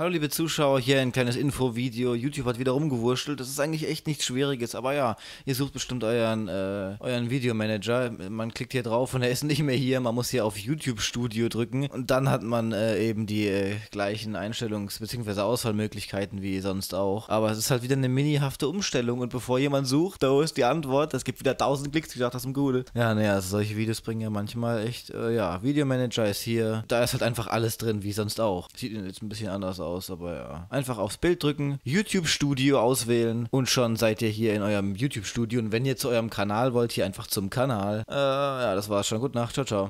Hallo liebe Zuschauer, hier ein kleines Infovideo. YouTube hat wieder rumgewurschtelt. Das ist eigentlich echt nichts Schwieriges, aber ja, ihr sucht bestimmt euren, äh, euren Videomanager. Man klickt hier drauf und er ist nicht mehr hier. Man muss hier auf YouTube Studio drücken und dann hat man äh, eben die äh, gleichen Einstellungs- bzw. Auswahlmöglichkeiten wie sonst auch. Aber es ist halt wieder eine minihafte Umstellung und bevor jemand sucht, da ist die Antwort. Es gibt wieder 1000 Klicks, wie gesagt, das ist ein Gute. Ja, naja, also solche Videos bringen ja manchmal echt, äh, ja, Videomanager ist hier. Da ist halt einfach alles drin, wie sonst auch. Sieht jetzt ein bisschen anders aus aus, aber ja. Einfach aufs Bild drücken, YouTube Studio auswählen und schon seid ihr hier in eurem YouTube Studio. Und wenn ihr zu eurem Kanal wollt, hier einfach zum Kanal. Äh, ja, das war's schon. Gute Nacht. Ciao, ciao.